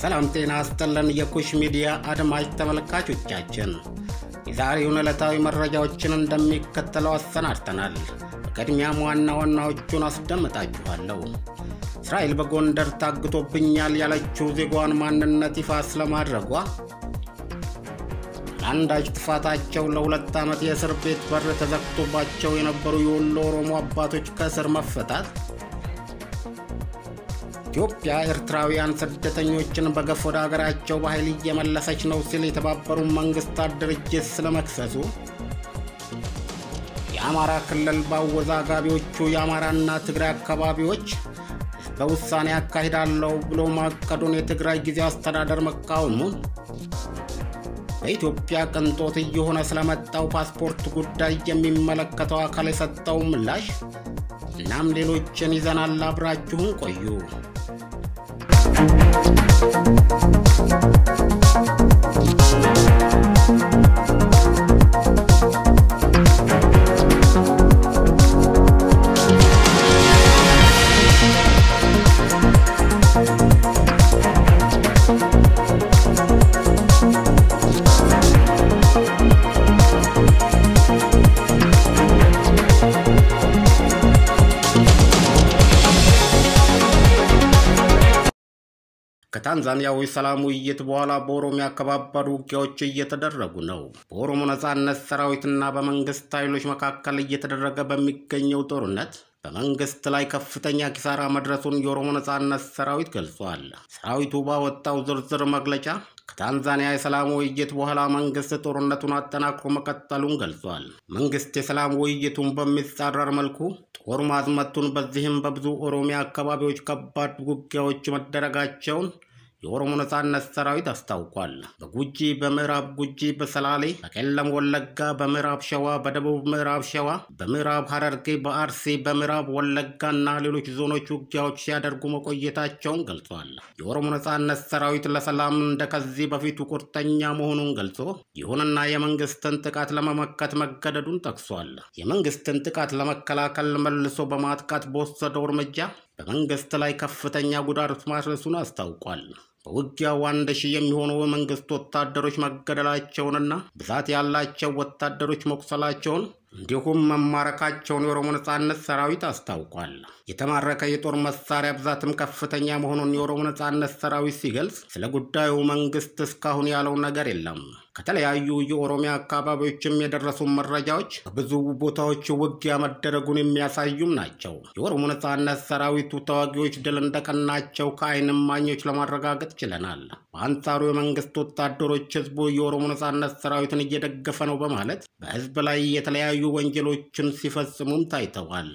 ሰላም ጤና አስጠለን የኩሽ ሚዲያ አድማጭ ተመልካቾቻችን የዛሬውን ዕለታዊ መረጃዎችን እንደሚከተለው አሰናድተናል። በቅድሚያም ዋና ዋናዎቹን አስደምጣችኋለሁ። እስራኤል በጎንደር ታግቶብኛል ያለችው ዜጓን ማንነት ይፋ ስለማድረጓ አንዳች ጥፋታቸው ለሁለት ዓመት የእስር ቤት በር ተዘግቶባቸው የነበሩ የወሎ ኦሮሞ አባቶች ከእስር መፈታት፣ ኢትዮጵያ ኤርትራውያን ስደተኞችን በገፍ ወደ አገራቸው በኃይል እየመለሰች ነው ሲል የተባበሩት መንግሥታት ድርጅት ስለመክሰሱ የአማራ ክልል በአወዛጋቢዎቹ የአማራና ትግራይ አካባቢዎች በውሳኔ አካሂዳለሁ ብሎ ማቀዱን የትግራይ ጊዜ አስተዳደር መቃወሙን በኢትዮጵያ ቅንጦት እየሆነ ስለመጣው ፓስፖርት ጉዳይ የሚመለከተው አካል የሰጠው ምላሽ፣ እናም ሌሎችን ይዘናል። አብራችሁን ቆዩ። ከታንዛኒያው ሰላም ውይይት በኋላ በኦሮሚያ ከባባድ ውጊያዎች እየተደረጉ ነው። በኦሮሞ ነጻነት ሰራዊትና በመንግስት ኃይሎች መካከል እየተደረገ በሚገኘው ጦርነት በመንግስት ላይ ከፍተኛ ኪሳራ መድረሱን የኦሮሞ ነጻነት ሰራዊት ገልጿል። ሰራዊቱ ባወጣው ዝርዝር መግለጫ ከታንዛኒያ የሰላም ውይይት በኋላ መንግስት ጦርነቱን አጠናክሮ መቀጠሉን ገልጿል። መንግስት የሰላም ውይይቱን በሚጻረር መልኩ ጦር ማዝመቱን፣ በዚህም በብዙ ኦሮሚያ አካባቢዎች ከባድ ውጊያዎች መደረጋቸውን የኦሮሞ ነጻነት ሰራዊት አስታውቋል። በጉጂ፣ በምዕራብ ጉጂ፣ በሰላሌ፣ በቄለም ወለጋ፣ በምዕራብ ሸዋ፣ በደቡብ ምዕራብ ሸዋ፣ በምዕራብ ሐረርጌ፣ በአርሲ፣ በምዕራብ ወለጋ እና ሌሎች ዞኖች ውጊያዎች ሲያደርጉ መቆየታቸውን ገልጿል። የኦሮሞ ነጻነት ሰራዊት ለሰላም እንደከዚህ በፊቱ ቁርጠኛ መሆኑን ገልጾ ይሁንና የመንግስትን ጥቃት ለመመከት መገደዱን ጠቅሷል። የመንግስትን ጥቃት ለመከላከል መልሶ በማጥቃት በወሰደው እርምጃ በመንግስት ላይ ከፍተኛ ጉዳት ማድረሱን አስታውቋል። በውጊያ አንድ ሺህ የሚሆኑ መንግስት ወታደሮች መገደላቸውንና ብዛት ያላቸው ወታደሮች መቁሰላቸውን እንዲሁም መማረካቸውን የኦሮሞ ነጻነት ሰራዊት አስታውቋል። የተማረከ የጦር መሳሪያ ብዛትም ከፍተኛ መሆኑን የኦሮሞ ነጻነት ሰራዊት ሲገልጽ ስለ ጉዳዩ መንግስት እስካሁን ያለው ነገር የለም። ከተለያዩ የኦሮሚያ አካባቢዎችም የደረሱ መረጃዎች በብዙ ቦታዎች ውጊያ መደረጉን የሚያሳዩም ናቸው። የኦሮሞ ነጻነት ሰራዊቱ ተዋጊዎች ድል እንደቀናቸው ከዓይን እማኞች ለማረጋገጥ ችለናል። በአንጻሩ የመንግስት ወታደሮች ህዝቡ የኦሮሞ ነጻነት ሰራዊትን እየደገፈ ነው በማለት በህዝብ ላይ የተለያዩ ወንጀሎችን ሲፈጽሙም ታይተዋል።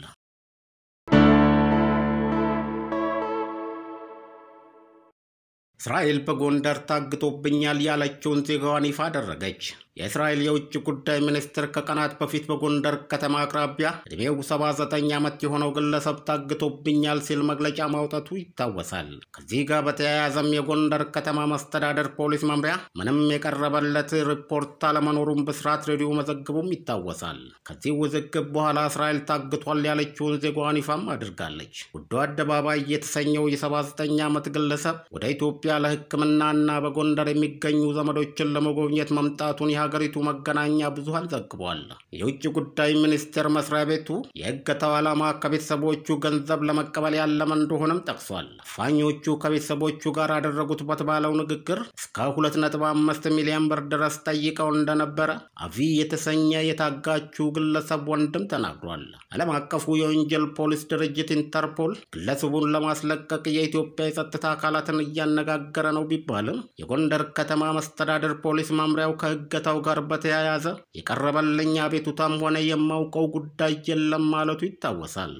እስራኤል በጎንደር ታግጦብኛል ያለችውን ዜጋዋን ይፋ አደረገች። የእስራኤል የውጭ ጉዳይ ሚኒስትር ከቀናት በፊት በጎንደር ከተማ አቅራቢያ ዕድሜው 79 ዓመት የሆነው ግለሰብ ታግቶብኛል ሲል መግለጫ ማውጣቱ ይታወሳል። ከዚህ ጋር በተያያዘም የጎንደር ከተማ መስተዳደር ፖሊስ መምሪያ ምንም የቀረበለት ሪፖርት አለመኖሩን ብስራት ሬዲዮ መዘግቡም ይታወሳል። ከዚህ ውዝግብ በኋላ እስራኤል ታግቷል ያለችውን ዜጋዋን ይፋም አድርጋለች። ጉዶ አደባባይ የተሰኘው የ79 ዓመት ግለሰብ ወደ ኢትዮጵያ በኢትዮጵያ ለሕክምናና በጎንደር የሚገኙ ዘመዶችን ለመጎብኘት መምጣቱን የሀገሪቱ መገናኛ ብዙኃን ዘግቧል። የውጭ ጉዳይ ሚኒስቴር መስሪያ ቤቱ የእገታው ዓላማ ከቤተሰቦቹ ገንዘብ ለመቀበል ያለመ እንደሆነም ጠቅሷል። ፋኞቹ ከቤተሰቦቹ ጋር ያደረጉት በተባለው ንግግር እስከ 2.5 ሚሊዮን ብር ድረስ ጠይቀው እንደነበረ አቪ የተሰኘ የታጋቹ ግለሰብ ወንድም ተናግሯል። ዓለም አቀፉ የወንጀል ፖሊስ ድርጅት ኢንተርፖል ግለሰቡን ለማስለቀቅ የኢትዮጵያ የጸጥታ አካላትን እያነጋ የተሸጋገረ ነው ቢባልም የጎንደር ከተማ መስተዳደር ፖሊስ መምሪያው ከእገታው ጋር በተያያዘ የቀረበልኝ አቤቱታም ሆነ የማውቀው ጉዳይ የለም ማለቱ ይታወሳል።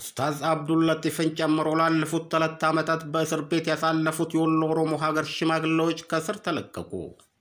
ኡስታዝ ለጢፍን ጨምሮ ላለፉት ሁለት ዓመታት በእስር ቤት ያሳለፉት የወሎ ኦሮሞ ሀገር ሽማግሌዎች ከእስር ተለቀቁ።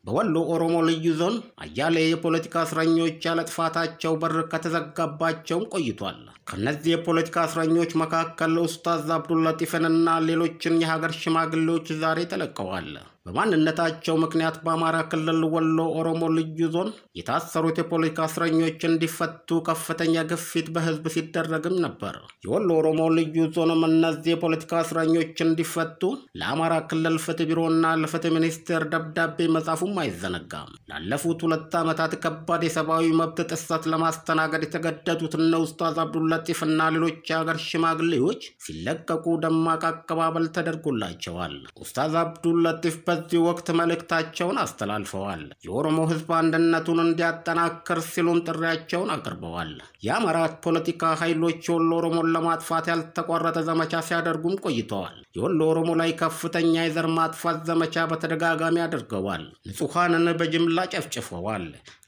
በወሎ ኦሮሞ ልዩ ዞን አያሌ የፖለቲካ እስረኞች ያለጥፋታቸው በር ከተዘጋባቸውም ቆይቷል። ከእነዚህ የፖለቲካ እስረኞች መካከል ኡስታዝ አብዱል ለጢፍንና ሌሎችን የሀገር ሽማግሌዎች ዛሬ ተለቀዋል። በማንነታቸው ምክንያት በአማራ ክልል ወሎ ኦሮሞ ልዩ ዞን የታሰሩት የፖለቲካ እስረኞች እንዲፈቱ ከፍተኛ ግፊት በህዝብ ሲደረግም ነበር። የወሎ ኦሮሞ ልዩ ዞንም እነዚህ የፖለቲካ እስረኞች እንዲፈቱ ለአማራ ክልል ፍትህ ቢሮና ለፍትህ ሚኒስቴር ደብዳቤ መጻፉም አይዘነጋም። ላለፉት ሁለት ዓመታት ከባድ የሰብአዊ መብት ጥሰት ለማስተናገድ የተገደዱት እነ ኡስታዝ አብዱልለጢፍ እና ሌሎች የሀገር ሽማግሌዎች ሲለቀቁ ደማቅ አቀባበል ተደርጎላቸዋል። ኡስታዝ አብዱልለጢፍ በዚህ ወቅት መልእክታቸውን አስተላልፈዋል። የኦሮሞ ህዝብ አንድነቱን እንዲያጠናክር ሲሉን ጥሪያቸውን አቅርበዋል። የአማራ ፖለቲካ ኃይሎች የወሎ ኦሮሞን ለማጥፋት ያልተቋረጠ ዘመቻ ሲያደርጉም ቆይተዋል። የወሎ ኦሮሞ ላይ ከፍተኛ የዘር ማጥፋት ዘመቻ በተደጋጋሚ አድርገዋል። ንጹሐንን በጅምላ ጨፍጭፈዋል።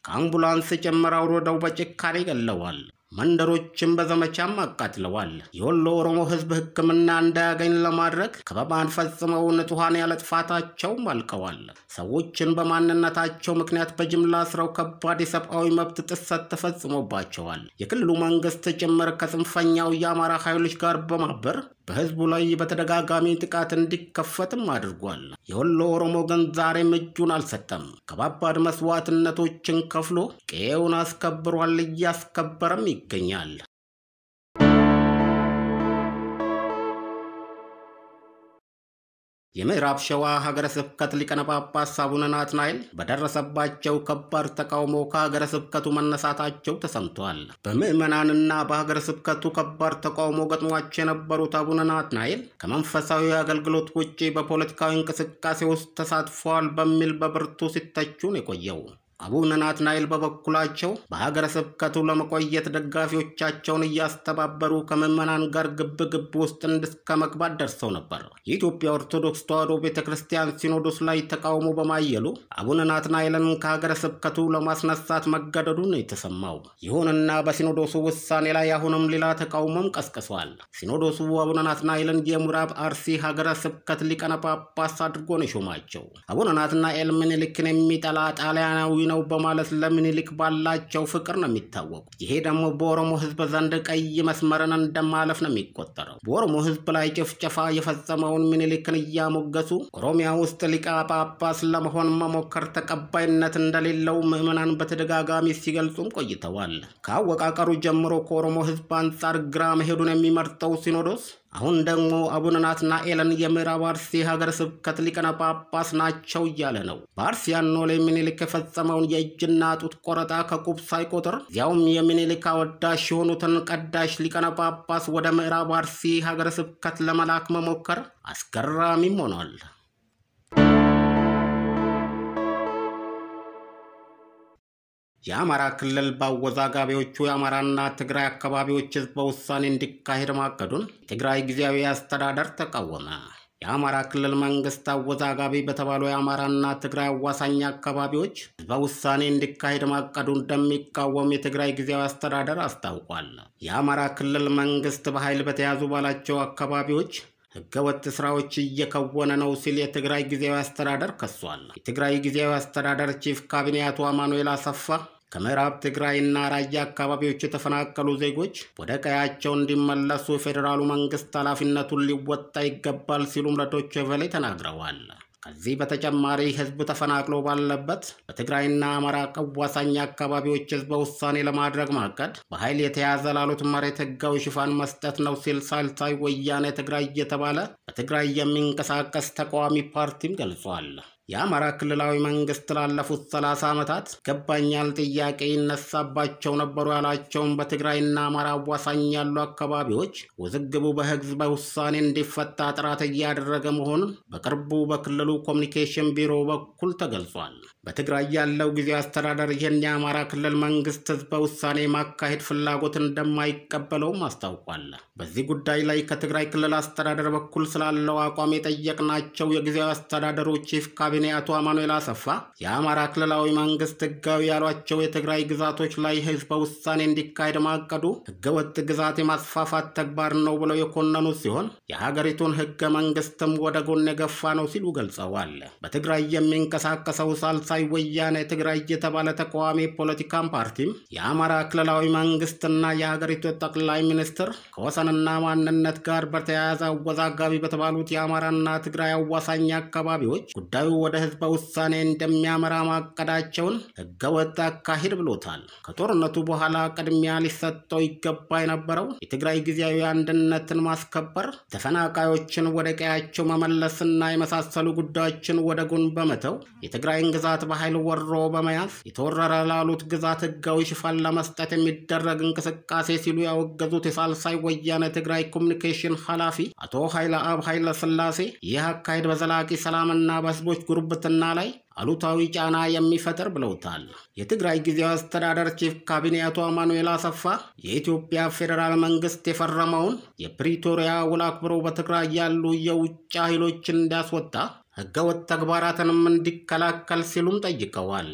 ከአምቡላንስ ጭምር አውርደው በጭካኔ ገለዋል። መንደሮችን በዘመቻም አቃጥለዋል። የወሎ ኦሮሞ ህዝብ ህክምና እንዳያገኝ ለማድረግ ከበባን ፈጽመው ንጹሐን ያለ ጥፋታቸው አልቀዋል። ሰዎችን በማንነታቸው ምክንያት በጅምላ አስረው ከባድ የሰብአዊ መብት ጥሰት ተፈጽሞባቸዋል። የክልሉ መንግስት ጭምር ከጽንፈኛው የአማራ ኃይሎች ጋር በማበር በህዝቡ ላይ በተደጋጋሚ ጥቃት እንዲከፈትም አድርጓል። የወሎ ኦሮሞ ግን ዛሬም እጁን አልሰጠም። ከባባድ መስዋዕትነቶችን ከፍሎ ቀዬውን አስከብሯል፣ እያስከበረም ይገኛል። የምዕራብ ሸዋ ሀገረ ስብከት ሊቀነ ጳጳስ አቡነ ናትናኤል በደረሰባቸው ከባድ ተቃውሞ ከሀገረ ስብከቱ መነሳታቸው ተሰምቷል። በምዕመናንና በሀገረ ስብከቱ ከባድ ተቃውሞ ገጥሟቸው የነበሩት አቡነ ናትናኤል ከመንፈሳዊ አገልግሎት ውጪ በፖለቲካዊ እንቅስቃሴ ውስጥ ተሳትፈዋል በሚል በብርቱ ሲተቹን የቆየው። አቡነ ናትናኤል በበኩላቸው በሀገረ ስብከቱ ለመቆየት ደጋፊዎቻቸውን እያስተባበሩ ከምዕመናን ጋር ግብ ግብ ውስጥ እስከ መግባት ደርሰው ነበር። የኢትዮጵያ ኦርቶዶክስ ተዋሕዶ ቤተ ክርስቲያን ሲኖዶስ ላይ ተቃውሞ በማየሉ አቡነ ናትናኤልን ከሀገረ ስብከቱ ለማስነሳት መገደዱ ነው የተሰማው። ይሁንና በሲኖዶሱ ውሳኔ ላይ አሁንም ሌላ ተቃውሞም ቀስቅሷል። ሲኖዶሱ አቡነ ናትናኤልን የምዕራብ አርሲ ሀገረ ስብከት ሊቀነ ጳጳስ አድርጎ ነው የሾማቸው። አቡነ ናትናኤል ምኒልክን የሚጠላ ጣሊያናዊ ነው በማለት ለምኒልክ ባላቸው ፍቅር ነው የሚታወቁ። ይሄ ደግሞ በኦሮሞ ህዝብ ዘንድ ቀይ መስመርን እንደማለፍ ነው የሚቆጠረው። በኦሮሞ ህዝብ ላይ ጭፍጨፋ የፈጸመውን ምኒልክን እያሞገሱ ኦሮሚያ ውስጥ ሊቀ ጳጳስ ለመሆን መሞከር ተቀባይነት እንደሌለው ምዕመናን በተደጋጋሚ ሲገልጹም ቆይተዋል። ከአወቃቀሩ ጀምሮ ከኦሮሞ ህዝብ አንጻር ግራ መሄዱን የሚመርጠው ሲኖዶስ አሁን ደግሞ አቡነ ናትናኤልን የምዕራብ አርሲ ሀገረ ስብከት ሊቀነ ጳጳስ ናቸው እያለ ነው። በአርሲ ያኖሌ ምኒልክ የፈጸመውን የእጅና ጡት ቆረጣ ከቁብ ሳይቆጥር እዚያውም የምኒልክ አወዳሽ የሆኑትን ቀዳሽ ሊቀነ ጳጳስ ወደ ምዕራብ አርሲ ሀገረ ስብከት ለመላክ መሞከር አስገራሚም ሆኗል። የአማራ ክልል በአወዛጋቢዎቹ የአማራና ትግራይ አካባቢዎች ህዝበ ውሳኔ እንዲካሄድ ማቀዱን የትግራይ ጊዜያዊ አስተዳደር ተቃወመ። የአማራ ክልል መንግስት አወዛጋቢ በተባሉ የአማራና ትግራይ አዋሳኝ አካባቢዎች ህዝበ ውሳኔ እንዲካሄድ ማቀዱ እንደሚቃወም የትግራይ ጊዜያዊ አስተዳደር አስታውቋል። የአማራ ክልል መንግስት በኃይል በተያዙ ባላቸው አካባቢዎች ህገወጥ ስራዎች እየከወነ ነው ሲል የትግራይ ጊዜያዊ አስተዳደር ከሷል። የትግራይ ጊዜያዊ አስተዳደር ቺፍ ካቢኔ አቶ አማኑኤል አሰፋ ከምዕራብ ትግራይና ራያ አካባቢዎች የተፈናቀሉ ዜጎች ወደ ቀያቸው እንዲመለሱ የፌዴራሉ መንግስት ኃላፊነቱን ሊወጣ ይገባል ሲሉም ለዶቼ ቬለ ተናግረዋል። ከዚህ በተጨማሪ ህዝብ ተፈናቅሎ ባለበት በትግራይና አማራ ቀዋሳኝ አካባቢዎች ህዝበ ውሳኔ ለማድረግ ማቀድ በኃይል የተያዘ ላሉት መሬት ህጋዊ ሽፋን መስጠት ነው ሲል ሳልሳይ ወያኔ ትግራይ እየተባለ በትግራይ የሚንቀሳቀስ ተቃዋሚ ፓርቲም ገልጿል። የአማራ ክልላዊ መንግስት ላለፉት 30 ዓመታት ይገባኛል ጥያቄ ይነሳባቸው ነበሩ ያላቸውን በትግራይና አማራ አዋሳኝ ያሉ አካባቢዎች ውዝግቡ በህዝበ ውሳኔ እንዲፈታ ጥረት እያደረገ መሆኑን በቅርቡ በክልሉ ኮሚኒኬሽን ቢሮ በኩል ተገልጿል። በትግራይ ያለው ጊዜ አስተዳደር ይህን የአማራ ክልል መንግስት ህዝበ ውሳኔ ማካሄድ ፍላጎት እንደማይቀበለውም አስታውቋል። በዚህ ጉዳይ ላይ ከትግራይ ክልል አስተዳደር በኩል ስላለው አቋም የጠየቅናቸው የጊዜያዊ አስተዳደሩ ቺፍ ካቢኔ አቶ አማኑኤል አሰፋ የአማራ ክልላዊ መንግስት ህጋዊ ያሏቸው የትግራይ ግዛቶች ላይ ህዝበ ውሳኔ እንዲካሄድ ማቀዱ ህገወጥ ግዛት የማስፋፋት ተግባር ነው ብለው የኮነኑ ሲሆን የሀገሪቱን ህገ መንግስትም ወደ ጎን የገፋ ነው ሲሉ ገልጸዋል። በትግራይ የሚንቀሳቀሰው ሳልሳ ተመሳሳይ ወያነ ትግራይ የተባለ ተቃዋሚ ፖለቲካ ፓርቲም የአማራ ክልላዊ መንግስትና የሀገሪቱ ጠቅላይ ሚኒስትር ከወሰንና ማንነት ጋር በተያያዘ አወዛጋቢ በተባሉት የአማራና ትግራይ አዋሳኝ አካባቢዎች ጉዳዩ ወደ ህዝበ ውሳኔ እንደሚያመራ ማቀዳቸውን ህገወጥ አካሂድ ብሎታል። ከጦርነቱ በኋላ ቅድሚያ ሊሰጠው ይገባ የነበረው የትግራይ ጊዜያዊ አንድነትን ማስከበር፣ ተፈናቃዮችን ወደ ቀያቸው መመለስና የመሳሰሉ ጉዳዮችን ወደ ጎን በመተው የትግራይን ግዛት ግዛት በኃይል ወሮ በመያዝ የተወረረ ላሉት ግዛት ህጋዊ ሽፋን ለመስጠት የሚደረግ እንቅስቃሴ ሲሉ ያወገዙት የሳልሳይ ወያነ ትግራይ ኮሚኒኬሽን ኃላፊ አቶ ኃይለ አብ ኃይለ ስላሴ ይህ አካሄድ በዘላቂ ሰላምና በህዝቦች ጉርብትና ላይ አሉታዊ ጫና የሚፈጥር ብለውታል። የትግራይ ጊዜያዊ አስተዳደር ቺፍ ካቢኔ አቶ አማኑኤል አሰፋ የኢትዮጵያ ፌዴራል መንግስት የፈረመውን የፕሪቶሪያ ውል አክብሮ በትግራይ ያሉ የውጭ ኃይሎችን እንዲያስወጣ ሕገወጥ ተግባራትንም እንዲከላከል ሲሉም ጠይቀዋል።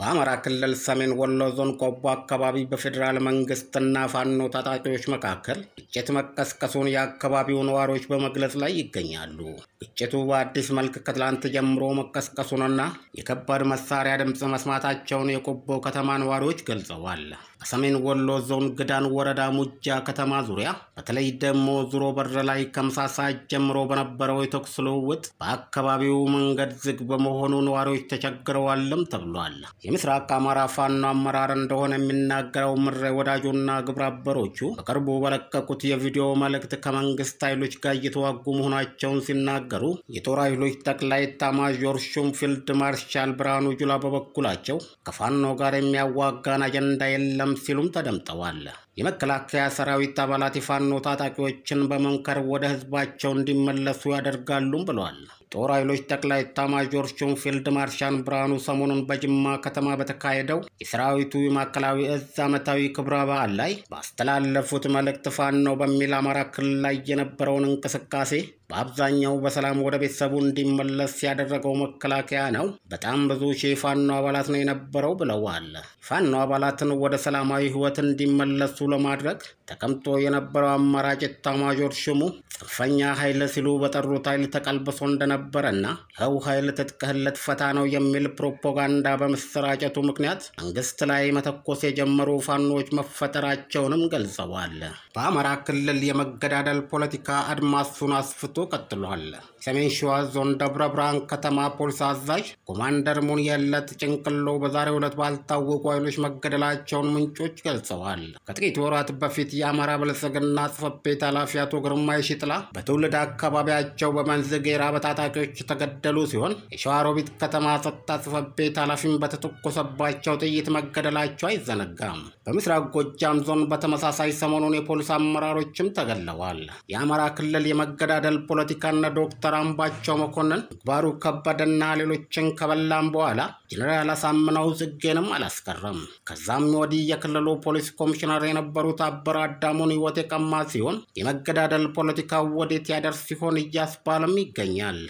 በአማራ ክልል ሰሜን ወሎ ዞን ቆቦ አካባቢ በፌዴራል መንግስትና ፋኖ ታጣቂዎች መካከል ግጭት መቀስቀሱን የአካባቢው ነዋሪዎች በመግለጽ ላይ ይገኛሉ። ግጭቱ በአዲስ መልክ ከትላንት ጀምሮ መቀስቀሱንና የከባድ መሳሪያ ድምፅ መስማታቸውን የቆቦ ከተማ ነዋሪዎች ገልጸዋል። በሰሜን ወሎ ዞን ግዳን ወረዳ ሙጃ ከተማ ዙሪያ በተለይ ደግሞ ዙሮ በር ላይ ከምሳ ሰዓት ጀምሮ በነበረው የተኩስ ልውውጥ በአካባቢው መንገድ ዝግ በመሆኑ ነዋሪዎች ተቸግረዋልም ተብሏል። የምስራቅ አማራ ፋኖ አመራር እንደሆነ የሚናገረው ምሬ ወዳጆና ግብረ አበሮቹ በቅርቡ በለቀቁት የቪዲዮ መልእክት ከመንግስት ኃይሎች ጋር እየተዋጉ መሆናቸውን ሲናገሩ የጦር ኃይሎች ጠቅላይ ኤታማዦር ሹም ፊልድ ማርሻል ብርሃኑ ጁላ በበኩላቸው ከፋኖ ጋር የሚያዋጋን አጀንዳ የለም ሲሉም ተደምጠዋል። የመከላከያ ሰራዊት አባላት የፋኖ ታጣቂዎችን በመንከር ወደ ህዝባቸው እንዲመለሱ ያደርጋሉም ብለዋል። ጦር ኃይሎች ጠቅላይ ኤታማዦር ሹም ፊልድ ማርሻል ብርሃኑ ሰሞኑን በጅማ ከተማ በተካሄደው የሰራዊቱ የማዕከላዊ እዝ ዓመታዊ ክብረ በዓል ላይ ባስተላለፉት መልእክት ፋኖ በሚል አማራ ክልል ላይ የነበረውን እንቅስቃሴ በአብዛኛው በሰላም ወደ ቤተሰቡ እንዲመለስ ያደረገው መከላከያ ነው። በጣም ብዙ ሺህ የፋኖ አባላት ነው የነበረው ብለዋል። ፋኖ አባላትን ወደ ሰላማዊ ህይወት እንዲመለሱ ለማድረግ ተቀምጦ የነበረው አማራጭ ኤታማዦር ሹሙ ጽንፈኛ ኃይል ሲሉ በጠሩት ኃይል ተቀልብሶ እንደነበረና ይኸው ኃይል ትጥቅህለት ፈታ ነው የሚል ፕሮፓጋንዳ በመሰራጨቱ ምክንያት መንግስት ላይ መተኮስ የጀመሩ ፋኖች መፈጠራቸውንም ገልጸዋል። በአማራ ክልል የመገዳደል ፖለቲካ አድማሱን አስፍቶ ቀጥሏል። ሰሜን ሸዋ ዞን ደብረ ብርሃን ከተማ ፖሊስ አዛዥ ኮማንደር የለት ጭንቅሎ በዛሬው ዕለት ባልታወቁ ኃይሎች መገደላቸውን ምንጮች ገልጸዋል። ከጥቂት ወራት በፊት የአማራ ብልጽግና ጽሕፈት ቤት ኃላፊ አቶ ግርማይ ሽጥላ በትውልድ አካባቢያቸው በመንዝጌራ በታጣቂዎች የተገደሉ ሲሆን የሸዋሮቢት ከተማ ጸጥታ ጽሕፈት ቤት ኃላፊም በተተኮሰባቸው ጥይት መገደላቸው አይዘነጋም። በምስራቅ ጎጃም ዞን በተመሳሳይ ሰሞኑን የፖሊስ አመራሮችም ተገለዋል። የአማራ ክልል የመገዳደል ፖለቲካና ዶክተር አምባቸው መኮንን ምግባሩ ከበደና ሌሎችን ከበላም በኋላ ጀኔራል አሳምነው ጽጌንም አላስቀረም። ከዛም ወዲህ የክልሉ ፖሊስ ኮሚሽነር የነበሩት አበር አዳሙን ህይወት የቀማ ሲሆን የመገዳደል ፖለቲካው ወዴት ያደርስ ሲሆን እያስባለም ይገኛል።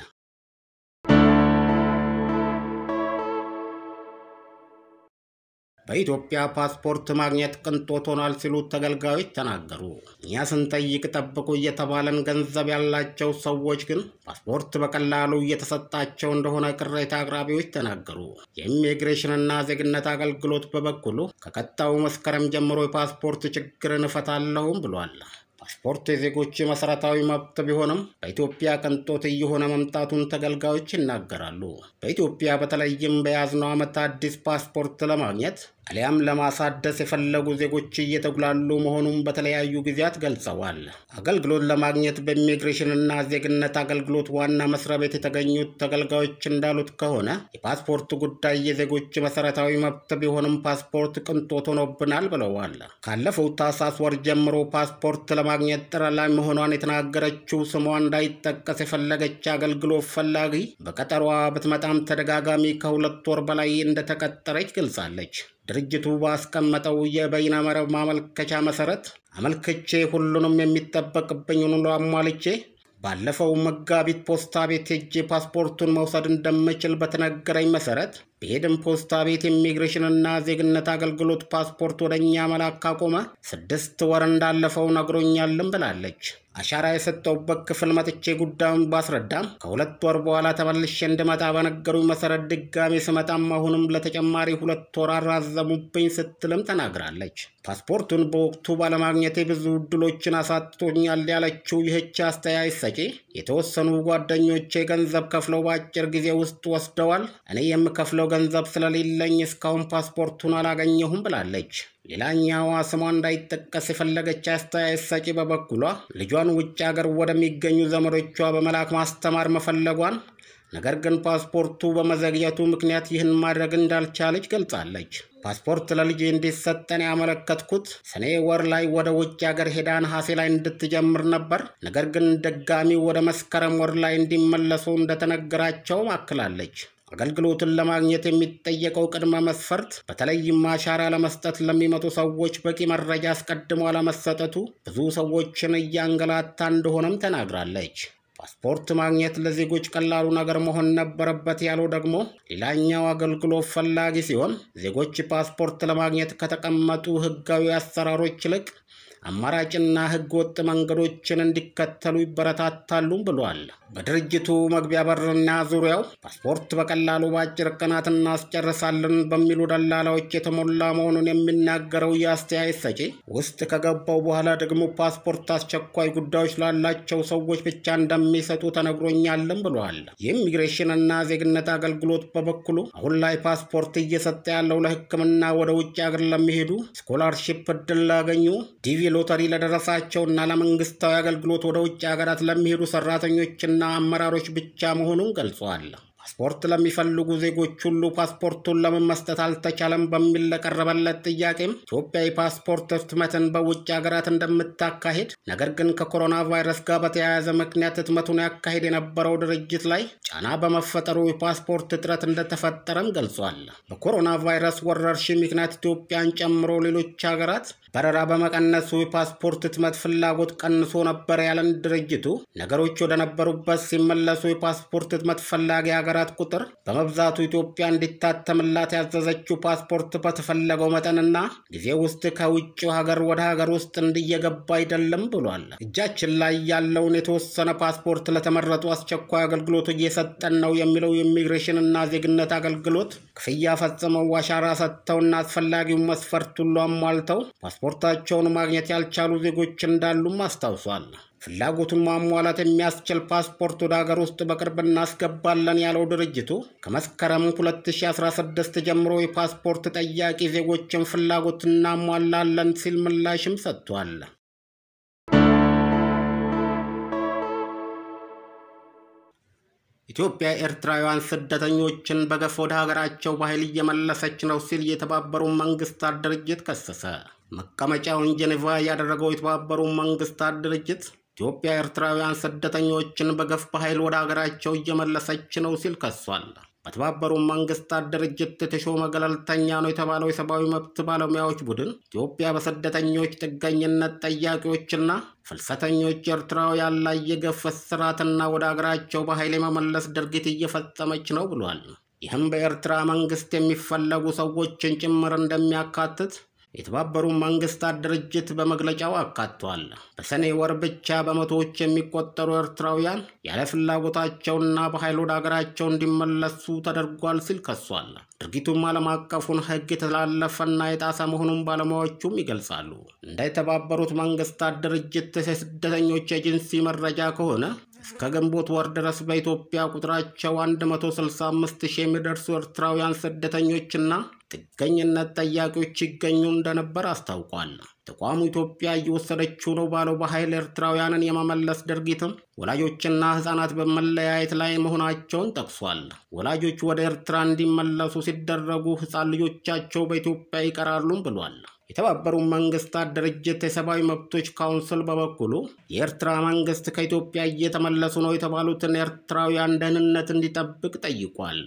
በኢትዮጵያ ፓስፖርት ማግኘት ቅንጦት ሆኗል ሲሉ ተገልጋዮች ተናገሩ። እኛ ስንጠይቅ ጠብቁ እየተባለን ገንዘብ ያላቸው ሰዎች ግን ፓስፖርት በቀላሉ እየተሰጣቸው እንደሆነ ቅሬታ አቅራቢዎች ተናገሩ። የኢሚግሬሽንና ዜግነት አገልግሎት በበኩሉ ከቀጣው መስከረም ጀምሮ የፓስፖርት ችግርን እፈታለሁም ብሏል። ፓስፖርት የዜጎች መሰረታዊ መብት ቢሆንም በኢትዮጵያ ቅንጦት እየሆነ መምጣቱን ተገልጋዮች ይናገራሉ። በኢትዮጵያ በተለይም በያዝነው ዓመት አዲስ ፓስፖርት ለማግኘት አሊያም ለማሳደስ የፈለጉ ዜጎች እየተጉላሉ መሆኑን በተለያዩ ጊዜያት ገልጸዋል። አገልግሎት ለማግኘት በኢሚግሬሽንና ዜግነት አገልግሎት ዋና መስሪያ ቤት የተገኙት ተገልጋዮች እንዳሉት ከሆነ የፓስፖርት ጉዳይ የዜጎች መሰረታዊ መብት ቢሆንም ፓስፖርት ቅንጦት ሆኖብናል ብለዋል። ካለፈው ታህሳስ ወር ጀምሮ ፓስፖርት ለማግኘት ጥረት ላይ መሆኗን የተናገረችው ስሟ እንዳይጠቀስ የፈለገች አገልግሎት ፈላጊ በቀጠሯ ብትመጣም ተደጋጋሚ ከሁለት ወር በላይ እንደተቀጠረች ገልጻለች። ድርጅቱ ባስቀመጠው የበይነ መረብ ማመልከቻ መሰረት አመልክቼ ሁሉንም የሚጠበቅብኝን ሁሉ አሟልቼ ባለፈው መጋቢት ፖስታ ቤት ሄጄ ፓስፖርቱን መውሰድ እንደምችል በተነገረኝ መሰረት ቢሄድም ፖስታ ቤት፣ ኢሚግሬሽንና ዜግነት አገልግሎት ፓስፖርት ወደ እኛ መላክ ካቆመ ስድስት ወር እንዳለፈው ነግሮኛልም ብላለች። አሻራ የሰጠውበት ክፍል መጥቼ ጉዳዩን ባስረዳም ከሁለት ወር በኋላ ተመልሼ እንድመጣ በነገሩ መሰረት ድጋሜ ስመጣም አሁንም ለተጨማሪ ሁለት ወር አራዘሙብኝ ስትልም ተናግራለች። ፓስፖርቱን በወቅቱ ባለማግኘቴ ብዙ እድሎችን አሳጥቶኛል ያለችው ይህች አስተያየት ሰጪ የተወሰኑ ጓደኞቼ ገንዘብ ከፍለው በአጭር ጊዜ ውስጥ ወስደዋል፣ እኔ የምከፍለው ገንዘብ ስለሌለኝ እስካሁን ፓስፖርቱን አላገኘሁም ብላለች። ሌላኛዋ ስሟ እንዳይጠቀስ የፈለገች አስተያየት ሰጪ በበኩሏ ልጇን ውጭ ሀገር ወደሚገኙ ዘመዶቿ በመላክ ማስተማር መፈለጓን ነገር ግን ፓስፖርቱ በመዘግየቱ ምክንያት ይህን ማድረግ እንዳልቻለች ገልጻለች። ፓስፖርት ለልጅ እንዲሰጠን ያመለከትኩት ሰኔ ወር ላይ ወደ ውጭ ሀገር ሄዳ ነሐሴ ላይ እንድትጀምር ነበር። ነገር ግን ድጋሚ ወደ መስከረም ወር ላይ እንዲመለሱ እንደተነገራቸው አክላለች። አገልግሎትን ለማግኘት የሚጠየቀው ቅድመ መስፈርት በተለይም አሻራ ለመስጠት ለሚመጡ ሰዎች በቂ መረጃ አስቀድሞ አለመሰጠቱ ብዙ ሰዎችን እያንገላታ እንደሆነም ተናግራለች። ፓስፖርት ማግኘት ለዜጎች ቀላሉ ነገር መሆን ነበረበት ያለው ደግሞ ሌላኛው አገልግሎት ፈላጊ ሲሆን ዜጎች ፓስፖርት ለማግኘት ከተቀመጡ ሕጋዊ አሰራሮች ይልቅ አማራጭና ሕገ ወጥ መንገዶችን እንዲከተሉ ይበረታታሉም ብሏል። በድርጅቱ መግቢያ በርና ዙሪያው ፓስፖርት በቀላሉ በአጭር ቀናት እናስጨርሳለን በሚሉ ደላላዎች የተሞላ መሆኑን የሚናገረው የአስተያየት ሰጪ ውስጥ ከገባው በኋላ ደግሞ ፓስፖርት አስቸኳይ ጉዳዮች ላላቸው ሰዎች ብቻ እንደሚሰጡ ተነግሮኛለን ብለዋል። የኢሚግሬሽንና ዜግነት አገልግሎት በበኩሉ አሁን ላይ ፓስፖርት እየሰጠ ያለው ለሕክምና ወደ ውጭ አገር ለሚሄዱ፣ ስኮላርሺፕ እድል ላገኙ፣ ዲቪ ሎተሪ ለደረሳቸውና ለመንግስታዊ አገልግሎት ወደ ውጭ ሀገራት ለሚሄዱ ሰራተኞችና ሹማምንትና አመራሮች ብቻ መሆኑን ገልጿል። ፓስፖርት ለሚፈልጉ ዜጎች ሁሉ ፓስፖርቱን ለምን መስጠት አልተቻለም? በሚል ለቀረበለት ጥያቄም ኢትዮጵያ የፓስፖርት ህትመትን በውጭ ሀገራት እንደምታካሂድ ነገር ግን ከኮሮና ቫይረስ ጋር በተያያዘ ምክንያት ህትመቱን ያካሂድ የነበረው ድርጅት ላይ ጫና በመፈጠሩ የፓስፖርት እጥረት እንደተፈጠረም ገልጿል። በኮሮና ቫይረስ ወረርሽኝ ምክንያት ኢትዮጵያን ጨምሮ ሌሎች ሀገራት በረራ በመቀነሱ የፓስፖርት ህትመት ፍላጎት ቀንሶ ነበር ያለን ድርጅቱ ነገሮች ወደነበሩበት ሲመለሱ የፓስፖርት ህትመት ፈላጊ ሀገራት ቁጥር በመብዛቱ ኢትዮጵያ እንዲታተምላት ያዘዘችው ፓስፖርት በተፈለገው መጠንና ጊዜ ውስጥ ከውጭ ሀገር ወደ ሀገር ውስጥ እንዲየገባ አይደለም ብሏል። እጃችን ላይ ያለውን የተወሰነ ፓስፖርት ለተመረጡ አስቸኳይ አገልግሎት እየሰጠን ነው የሚለው የኢሚግሬሽንና ዜግነት አገልግሎት ክፍያ ፈጽመው ዋሻራ ሰጥተውና አስፈላጊውን መስፈርት ሁሉ አሟልተው ፓስፖርታቸውን ማግኘት ያልቻሉ ዜጎች እንዳሉም አስታውሷል። ፍላጎቱን ማሟላት የሚያስችል ፓስፖርት ወደ ሀገር ውስጥ በቅርብ እናስገባለን ያለው ድርጅቱ ከመስከረም 2016 ጀምሮ የፓስፖርት ጠያቂ ዜጎችን ፍላጎት እናሟላለን ሲል ምላሽም ሰጥቷል። ኢትዮጵያ ኤርትራውያን ስደተኞችን በገፍ ወደ ሀገራቸው በኃይል እየመለሰች ነው ሲል የተባበሩ መንግስታት ድርጅት ከሰሰ። መቀመጫውን ጄኔቫ ያደረገው የተባበሩ መንግስታት ድርጅት ኢትዮጵያ ኤርትራውያን ስደተኞችን በገፍ በኃይል ወደ ሀገራቸው እየመለሰች ነው ሲል ከሷል። በተባበሩ መንግስታት ድርጅት የተሾመ ገለልተኛ ነው የተባለው የሰብአዊ መብት ባለሙያዎች ቡድን ኢትዮጵያ በስደተኞች ጥገኝነት ጠያቂዎችና ፍልሰተኞች ኤርትራውያን ላይ የገፍ እስራትና ወደ አገራቸው በኃይል የመመለስ ድርጊት እየፈጸመች ነው ብሏል። ይህም በኤርትራ መንግስት የሚፈለጉ ሰዎችን ጭምር እንደሚያካትት የተባበሩ መንግስታት ድርጅት በመግለጫው አካቷል። በሰኔ ወር ብቻ በመቶዎች የሚቆጠሩ ኤርትራውያን ያለ ፍላጎታቸውና በኃይል ወደ አገራቸው እንዲመለሱ ተደርጓል ሲል ከሷል። ድርጊቱም ዓለም አቀፉን ሕግ የተላለፈና የጣሰ መሆኑን ባለሙያዎቹም ይገልጻሉ። እንደ የተባበሩት መንግስታት ድርጅት የስደተኞች ኤጀንሲ መረጃ ከሆነ እስከ ግንቦት ወር ድረስ በኢትዮጵያ ቁጥራቸው 165 ሺህ የሚደርሱ ኤርትራውያን ስደተኞችና ጥገኝነት ጠያቂዎች ይገኙ እንደነበር አስታውቋል። ተቋሙ ኢትዮጵያ እየወሰደችው ነው ባለው በኃይል ኤርትራውያንን የመመለስ ድርጊትም ወላጆችና ሕፃናት በመለያየት ላይ መሆናቸውን ጠቅሷል። ወላጆች ወደ ኤርትራ እንዲመለሱ ሲደረጉ ሕፃን ልጆቻቸው በኢትዮጵያ ይቀራሉም ብሏል። የተባበሩት መንግስታት ድርጅት የሰብአዊ መብቶች ካውንስል በበኩሉ የኤርትራ መንግስት ከኢትዮጵያ እየተመለሱ ነው የተባሉትን ኤርትራውያን ደህንነት እንዲጠብቅ ጠይቋል።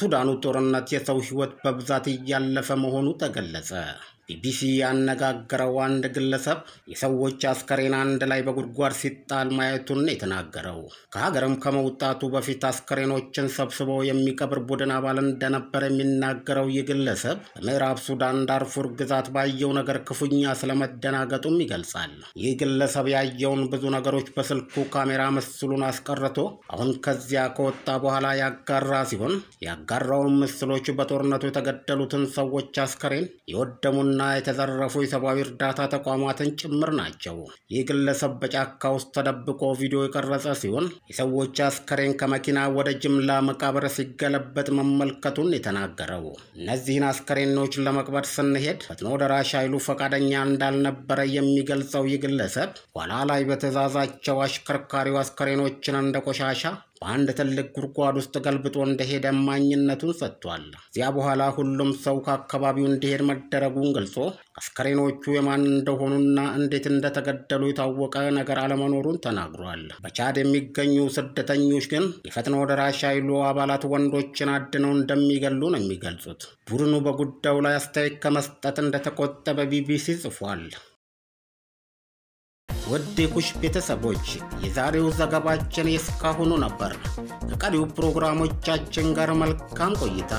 سودانو تورنات يتوهيوت ببزاتي يالف مهونو تغلزا ቢቢሲ ያነጋገረው አንድ ግለሰብ የሰዎች አስከሬን አንድ ላይ በጉድጓድ ሲጣል ማየቱን የተናገረው ከሀገርም ከመውጣቱ በፊት አስከሬኖችን ሰብስበው የሚቀብር ቡድን አባል እንደነበር የሚናገረው ይህ ግለሰብ በምዕራብ ሱዳን ዳርፉር ግዛት ባየው ነገር ክፉኛ ስለመደናገጡም ይገልጻል። ይህ ግለሰብ ያየውን ብዙ ነገሮች በስልኩ ካሜራ ምስሉን አስቀርቶ አሁን ከዚያ ከወጣ በኋላ ያጋራ ሲሆን ያጋራውን ምስሎች በጦርነቱ የተገደሉትን ሰዎች አስከሬን የወደሙን የታፈኑና የተዘረፉ የሰብአዊ እርዳታ ተቋማትን ጭምር ናቸው። ይህ ግለሰብ በጫካ ውስጥ ተደብቆ ቪዲዮ የቀረጸ ሲሆን የሰዎች አስከሬን ከመኪና ወደ ጅምላ መቃብር ሲገለበጥ መመልከቱን የተናገረው እነዚህን አስከሬኖች ለመቅበር ስንሄድ ፈጥኖ ደራሽ ኃይሉ ፈቃደኛ እንዳልነበረ የሚገልጸው ይህ ግለሰብ ኋላ ላይ በትዕዛዛቸው አሽከርካሪው አስከሬኖችን እንደ ቆሻሻ በአንድ ትልቅ ጉድጓድ ውስጥ ገልብጦ እንደሄደ እማኝነቱን ሰጥቷል። እዚያ በኋላ ሁሉም ሰው ከአካባቢው እንዲሄድ መደረጉን ገልጾ አስከሬኖቹ የማን እንደሆኑና እንዴት እንደተገደሉ የታወቀ ነገር አለመኖሩን ተናግሯል። በቻድ የሚገኙ ስደተኞች ግን የፈጥኖ ደራሽ ኃይሉ አባላት ወንዶችን አድነው እንደሚገሉ ነው የሚገልጹት። ቡድኑ በጉዳዩ ላይ አስተያየት ከመስጠት እንደተቆጠበ ቢቢሲ ጽፏል። ውድ የኩሽ ቤተሰቦች የዛሬው ዘገባችን የእስካሁኑ ነበር። ከቀሪው ፕሮግራሞቻችን ጋር መልካም ቆይታ